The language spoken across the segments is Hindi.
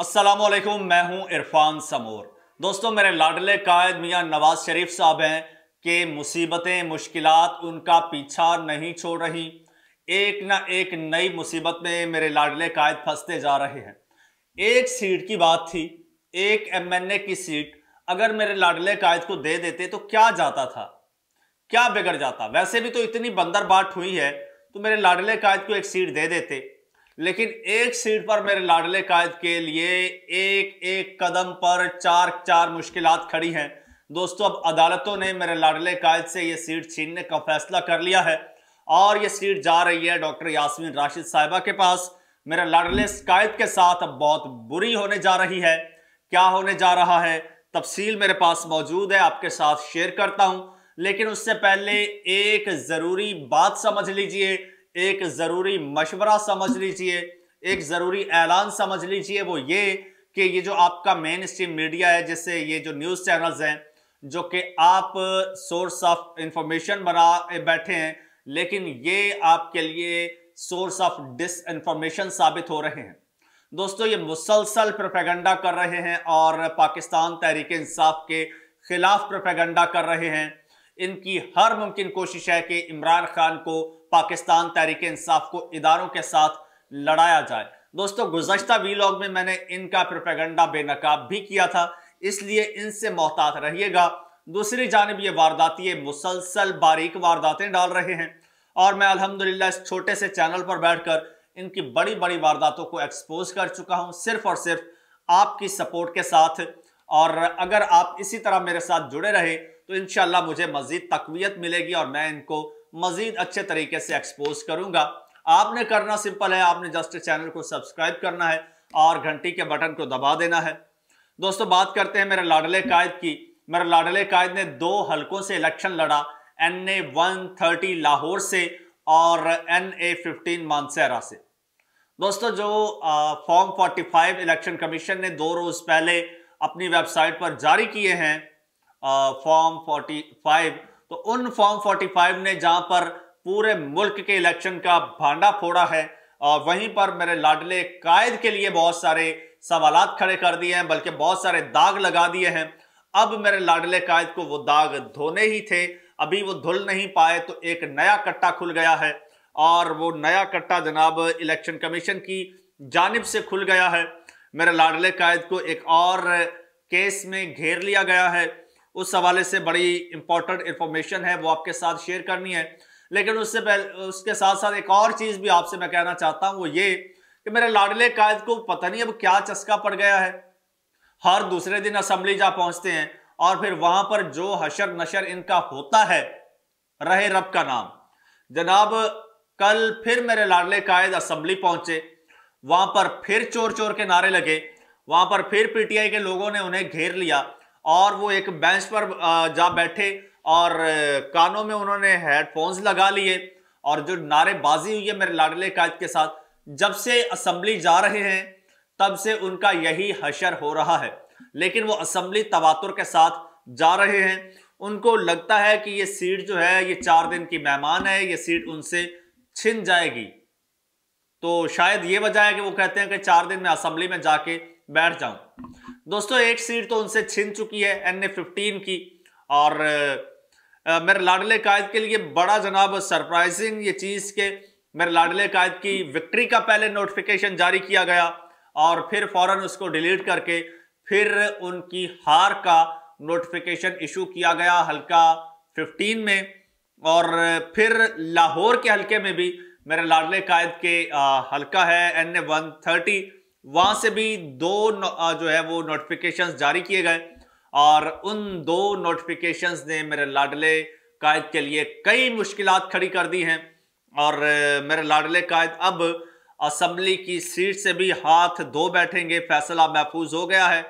असलम मैं हूं इरफान समूर दोस्तों मेरे लाडले कायद मियाँ नवाज शरीफ साहब हैं कि मुसीबतें मुश्किल उनका पीछा नहीं छोड़ रही एक ना एक नई मुसीबत में मेरे लाडले कायद फंसते जा रहे हैं एक सीट की बात थी एक एमएनए की सीट अगर मेरे लाडले कायद को दे देते तो क्या जाता था क्या बिगड़ जाता वैसे भी तो इतनी बंदर बात हुई है तो मेरे लाडले कायद को एक सीट दे देते लेकिन एक सीट पर मेरे लाडले कायद के लिए एक एक कदम पर चार चार मुश्किल खड़ी हैं दोस्तों अब अदालतों ने मेरे लाडले कायद से ये सीट छीनने का फैसला कर लिया है और ये सीट जा रही है डॉक्टर यासमीन राशिद साहिबा के पास मेरे लाडले कायद के साथ अब बहुत बुरी होने जा रही है क्या होने जा रहा है तफसील मेरे पास मौजूद है आपके साथ शेयर करता हूँ लेकिन उससे पहले एक ज़रूरी बात समझ लीजिए एक ज़रूरी मशवरा समझ लीजिए एक ज़रूरी ऐलान समझ लीजिए वो ये कि ये जो आपका मेन स्ट्रीम मीडिया है जैसे ये जो न्यूज़ चैनल्स हैं जो कि आप सोर्स ऑफ इंफॉर्मेशन बना बैठे हैं लेकिन ये आपके लिए सोर्स ऑफ डिस इन्फॉर्मेशन साबित हो रहे हैं दोस्तों ये मुसलसल प्रोपेगेंडा कर रहे हैं और पाकिस्तान तहरीक इंसाफ के खिलाफ प्रोपेगेंडा कर रहे हैं इनकी हर मुमकिन कोशिश है कि इमरान खान को पाकिस्तान तहरीक इंसाफ को इदारों के साथ लड़ाया जाए दोस्तों गुजशत वीलॉग में मैंने इनका प्रोपेगेंडा बेनकाब भी किया था इसलिए इनसे मोहतात रहिएगा दूसरी जानब ये वारदाती ये मुसलसल बारीक वारदातें डाल रहे हैं और मैं अलहमदिल्ला इस छोटे से चैनल पर बैठकर इनकी बड़ी बड़ी वारदातों को एक्सपोज कर चुका हूँ सिर्फ और सिर्फ आपकी सपोर्ट के साथ और अगर आप इसी तरह मेरे साथ जुड़े रहे तो इन मुझे मज़ीद तकवीत मिलेगी और मैं इनको मज़ीद अच्छे तरीके से एक्सपोज करूंगा आपने करना सिंपल है आपने जस्ट चैनल को सब्सक्राइब करना है और घंटी के बटन को दबा देना है दोस्तों बात करते हैं मेरे लाडले कायद की मेरे लाडले कायद ने दो हलकों से इलेक्शन लड़ा N A one thirty Lahore से और एन ए फिफ्टीन मानसहरा से दोस्तों जो form forty five election commission ने दो रोज़ पहले अपनी वेबसाइट पर जारी किए हैं फॉर्म 45 तो उन फॉर्म 45 ने जहां पर पूरे मुल्क के इलेक्शन का भांडा फोड़ा है और वहीं पर मेरे लाडले कायद के लिए बहुत सारे सवाल खड़े कर दिए हैं बल्कि बहुत सारे दाग लगा दिए हैं अब मेरे लाडले कायद को वो दाग धोने ही थे अभी वो धुल नहीं पाए तो एक नया कट्टा खुल गया है और वो नया कट्टा जनाब इलेक्शन कमीशन की जानब से खुल गया है मेरे लाडले कायद को एक और केस में घेर लिया गया है उस हवाले से बड़ी इंपॉर्टेंट इंफॉर्मेशन है वो आपके साथ शेयर करनी है लेकिन उससे पहले उसके साथ साथ एक और चीज़ भी आपसे मैं कहना चाहता हूँ वो ये कि मेरे लाडले कायद को पता नहीं अब क्या चस्का पड़ गया है हर दूसरे दिन असम्बली जा पहुंचते हैं और फिर वहां पर जो हशर नशर इनका होता है रहे रब का नाम जनाब कल फिर मेरे लाडले कायद असम्बली पहुंचे वहां पर फिर चोर चोर के नारे लगे वहां पर फिर पीटीआई के लोगों ने उन्हें घेर लिया और वो एक बेंच पर जा बैठे और कानों में उन्होंने हेडफोन्स लगा लिए और जो नारेबाजी हुई है मेरे लाडले कायद के साथ जब से असम्बली जा रहे हैं तब से उनका यही हशर हो रहा है लेकिन वो असम्बली तवातुर के साथ जा रहे हैं उनको लगता है कि ये सीट जो है ये चार दिन की मेहमान है ये सीट उनसे छिन जाएगी तो शायद ये वजह है कि वो कहते हैं कि चार दिन में असम्बली में जाके बैठ जाऊं दोस्तों एक सीट तो उनसे छिन चुकी है एन ए फिफ्टीन की और मेरे लाडले कायद के लिए बड़ा जनाब सरप्राइजिंग ये चीज़ के मेरे लाडले कायद की विक्ट्री का पहले नोटिफिकेशन जारी किया गया और फिर फौरन उसको डिलीट करके फिर उनकी हार का नोटिफिकेशन इशू किया गया हल्का 15 में और फिर लाहौर के हल्के में भी मेरे लाडले कायद के हल्का है एन ए वन थर्टी वहां से भी दो जो है वो नोटिफिकेशन जारी किए गए और उन दो नोटिफिकेशन ने मेरे लाडले कायद के लिए कई मुश्किल खड़ी कर दी हैं और मेरे लाडले कायद अब असम्बली की सीट से भी हाथ धो बैठेंगे फैसला महफूज हो गया है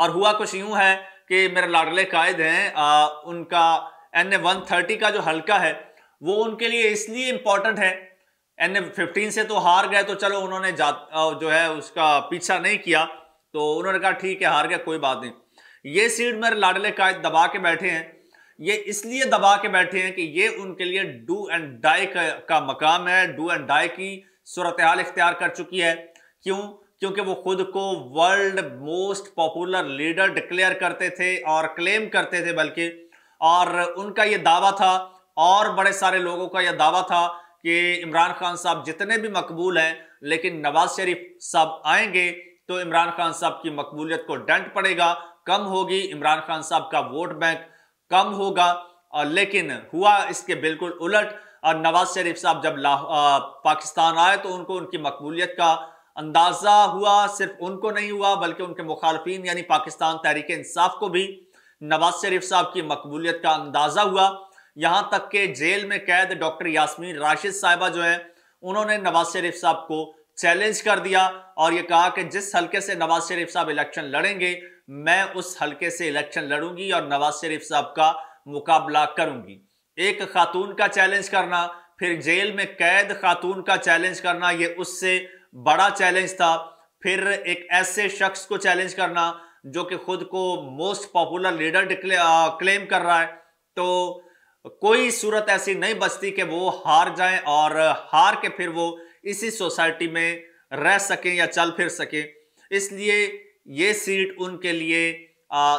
और हुआ कुछ यूं है कि मेरे लाडले कायद हैं उनका एन ए वन थर्टी का जो हल्का है वो उनके लिए इसलिए इम्पॉर्टेंट है एन फिफ्टीन से तो हार गए तो चलो उन्होंने जा जो है उसका पीछा नहीं किया तो उन्होंने कहा ठीक है हार गया कोई बात नहीं ये सीट मेरे लाडले कायद दबा के बैठे हैं ये इसलिए दबा के बैठे हैं कि ये उनके लिए डू एंड डाई का, का मकाम है डू एंड डाई की सूरत हाल इख्तियार कर चुकी है क्यों क्योंकि वो खुद को world most popular leader declare करते थे और क्लेम करते थे बल्कि और उनका ये दावा था और बड़े सारे लोगों का यह दावा था कि इमरान खान साहब जितने भी मकबूल हैं लेकिन नवाज शरीफ साहब आएंगे तो इमरान खान साहब की मकबूलियत को डंट पड़ेगा कम होगी इमरान खान साहब का वोट बैंक कम होगा और लेकिन हुआ इसके बिल्कुल उलट और नवाज शरीफ साहब जब आ, पाकिस्तान आए तो उनको उनकी मकबूलियत का अंदाज़ा हुआ सिर्फ उनको नहीं हुआ बल्कि उनके मुखालफन यानी पाकिस्तान तहरीक इंसाफ को भी नवाज शरीफ साहब की मकबूलियत का अंदाज़ा हुआ यहां तक के जेल में कैद डॉक्टर यासमीन राशिद साहिबा जो है उन्होंने नवाज शरीफ साहब को चैलेंज कर दिया और ये कहा कि जिस हलके से नवाज शरीफ साहब इलेक्शन लड़ेंगे मैं उस हलके से इलेक्शन लड़ूंगी और नवाज शरीफ साहब का मुकाबला करूंगी एक खातून का चैलेंज करना फिर जेल में कैद खातून का चैलेंज करना ये उससे बड़ा चैलेंज था फिर एक ऐसे शख्स को चैलेंज करना जो कि खुद को मोस्ट पॉपुलर लीडर क्लेम कर रहा है तो कोई सूरत ऐसी नहीं बचती कि वो हार जाएं और हार के फिर वो इसी सोसाइटी में रह सकें या चल फिर सकें इसलिए ये सीट उनके लिए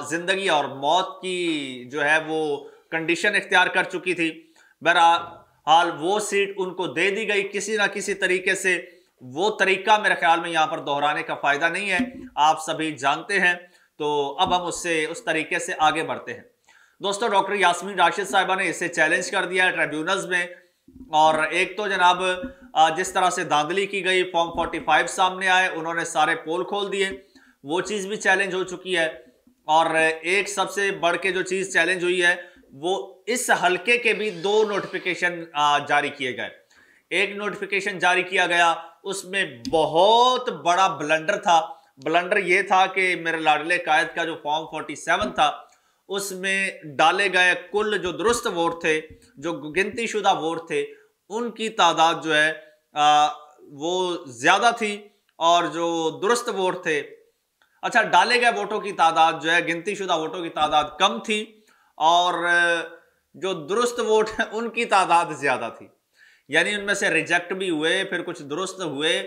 ज़िंदगी और मौत की जो है वो कंडीशन इख्तियार कर चुकी थी बहरहाल वो सीट उनको दे दी गई किसी ना किसी तरीके से वो तरीका मेरे ख्याल में यहाँ पर दोहराने का फ़ायदा नहीं है आप सभी जानते हैं तो अब हम उससे उस तरीके से आगे बढ़ते हैं दोस्तों डॉक्टर यासमीन राशिद साहिबा ने इसे चैलेंज कर दिया है ट्रिब्यूनल्स में और एक तो जनाब जिस तरह से धांधली की गई फॉर्म 45 सामने आए उन्होंने सारे पोल खोल दिए वो चीज़ भी चैलेंज हो चुकी है और एक सबसे बढ़ के जो चीज़ चैलेंज हुई है वो इस हलके के भी दो नोटिफिकेशन जारी किए गए एक नोटिफिकेशन जारी किया गया उसमें बहुत बड़ा ब्लंडर था ब्लंडर ये था कि मेरे लाडले कायद का जो फॉर्म 47 था उसमें डाले गए कुल जो दुरुस्त वोट थे जो गिनती शुदा वोट थे उनकी तादाद जो है आ, वो ज़्यादा थी और जो दुरुस्त वोट थे अच्छा डाले गए वोटों की तादाद जो है गिनती शुदा वोटों की तादाद कम थी और जो दुरुस्त वोट हैं उनकी तादाद ज़्यादा थी यानी उनमें से रिजेक्ट भी हुए फिर कुछ दुरुस्त हुए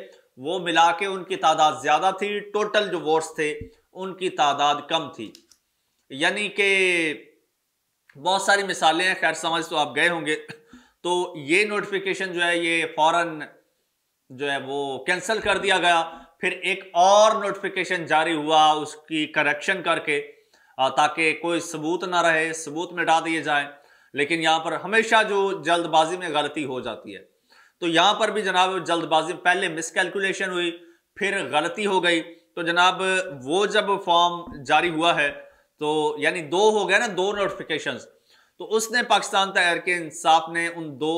वो मिला के उनकी तादाद ज़्यादा थी टोटल जो वोट्स थे उनकी तादाद कम थी यानी कि बहुत सारी मिसालें हैं खैर समझ तो आप गए होंगे तो ये नोटिफिकेशन जो है ये फौरन जो है वो कैंसिल कर दिया गया फिर एक और नोटिफिकेशन जारी हुआ उसकी करेक्शन करके ताकि कोई सबूत ना रहे सबूत मिटा दिए जाए लेकिन यहाँ पर हमेशा जो जल्दबाजी में गलती हो जाती है तो यहाँ पर भी जनाब जल्दबाजी पहले मिसकैलकुलेशन हुई फिर गलती हो गई तो जनाब वो जब फॉर्म जारी हुआ है तो यानी दो हो गया ना दो नोटिफिकेशन तो उसने पाकिस्तान के इंसाफ ने उन दो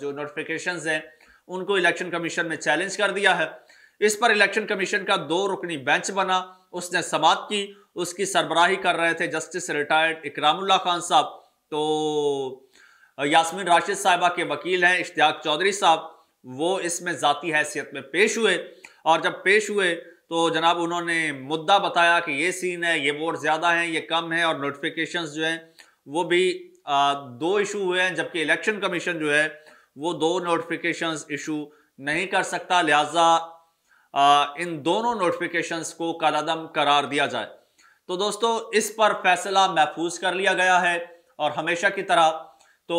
जो नोटिफिकेशन हैं उनको इलेक्शन कमीशन में चैलेंज कर दिया है इस पर इलेक्शन कमीशन का दो रुकनी बेंच बना उसने समाप्त की उसकी सरबराही कर रहे थे जस्टिस रिटायर्ड इकरामुल्ला खान साहब तो यासमीन राशिद साहिबा के वकील हैं इश्तियाक चौधरी साहब वो इसमें ज़ाती हैसियत में पेश हुए और जब पेश हुए तो जनाब उन्होंने मुद्दा बताया कि ये सीन है ये वोट ज़्यादा हैं ये कम है और नोटिफिकेशन जो हैं वो भी आ, दो इशू हुए हैं जबकि इलेक्शन कमीशन जो है वो दो नोटिफिकेशन इशू नहीं कर सकता लिहाजा इन दोनों नोटिफिकेशंस को कलदम करार दिया जाए तो दोस्तों इस पर फैसला महफूज कर लिया गया है और हमेशा की तरह तो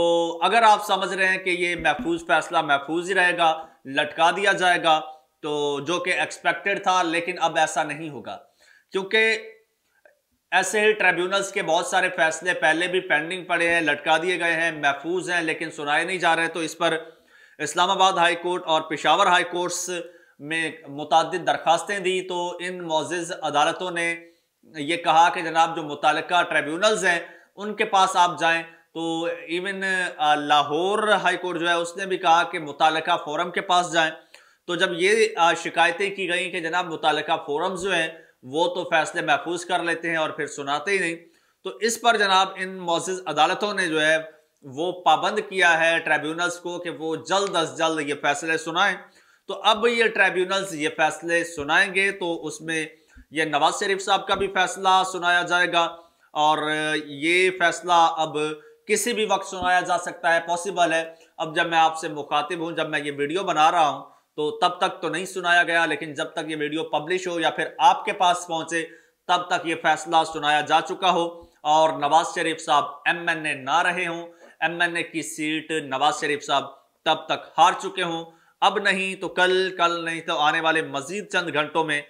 अगर आप समझ रहे हैं कि ये महफूज फैसला महफूज ही रहेगा लटका दिया जाएगा तो जो कि एक्सपेक्टेड था लेकिन अब ऐसा नहीं होगा क्योंकि ऐसे ही ट्रिब्यूनल्स के बहुत सारे फैसले पहले भी पेंडिंग पड़े हैं लटका दिए गए हैं महफूज हैं लेकिन सुनाए नहीं जा रहे तो इस पर इस्लामाबाद हाई कोर्ट और पिशावर हाई कोर्ट्स में मुतद दरख्वास्तें दी तो इन मोज़ अदालतों ने ये कहा कि जनाब जो मुतल ट्रिब्यूनल्स हैं उनके पास आप जाएँ तो इवन लाहौर हाई कोर्ट जो है उसने भी कहा कि मुतल फोरम के पास जाएँ तो जब ये शिकायतें की गई कि जनाब मुतल फोरम जो हैं वो तो फैसले महफूज कर लेते हैं और फिर सुनाते ही नहीं तो इस पर जनाब इन मोज़ अदालतों ने जो है वो पाबंद किया है ट्राइब्यूनल्स को कि वो जल्द अज जल्द ये फैसले सुनाएं तो अब ये ट्राइब्यूनल्स ये फैसले सुनाएंगे तो उसमें ये नवाज शरीफ साहब का भी फैसला सुनाया जाएगा और ये फैसला अब किसी भी वक्त सुनाया जा सकता है पॉसिबल है अब जब मैं आपसे मुखातिब हूँ जब मैं ये वीडियो बना रहा हूँ तो तब तक तो नहीं सुनाया गया लेकिन जब तक ये वीडियो पब्लिश हो या फिर आपके पास पहुंचे तब तक ये फैसला सुनाया जा चुका हो और नवाज शरीफ साहब एमएनए ना रहे हों एमएनए की सीट नवाज शरीफ साहब तब तक हार चुके हों अब नहीं तो कल कल नहीं तो आने वाले मजीद चंद घंटों में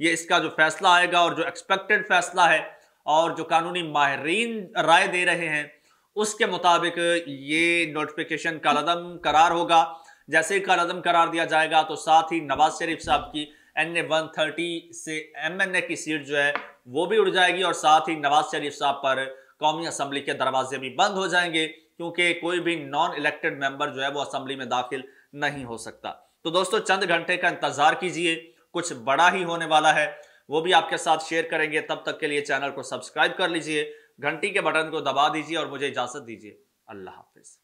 ये इसका जो फैसला आएगा और जो एक्सपेक्टेड फैसला है और जो कानूनी माहरीन राय दे रहे हैं उसके मुताबिक ये नोटिफिकेशन का लदम करार होगा जैसे ही कदम करार दिया जाएगा तो साथ ही नवाज शरीफ साहब की एन ए वन थर्टी से एम एन ए की सीट जो है वो भी उड़ जाएगी और साथ ही नवाज शरीफ साहब पर कौमी असम्बली के दरवाजे भी बंद हो जाएंगे क्योंकि कोई भी नॉन इलेक्टेड मेंबर जो है वो असम्बली में दाखिल नहीं हो सकता तो दोस्तों चंद घंटे का इंतजार कीजिए कुछ बड़ा ही होने वाला है वो भी आपके साथ शेयर करेंगे तब तक के लिए चैनल को सब्सक्राइब कर लीजिए घंटी के बटन को दबा दीजिए और मुझे इजाजत दीजिए अल्लाह हाफिज़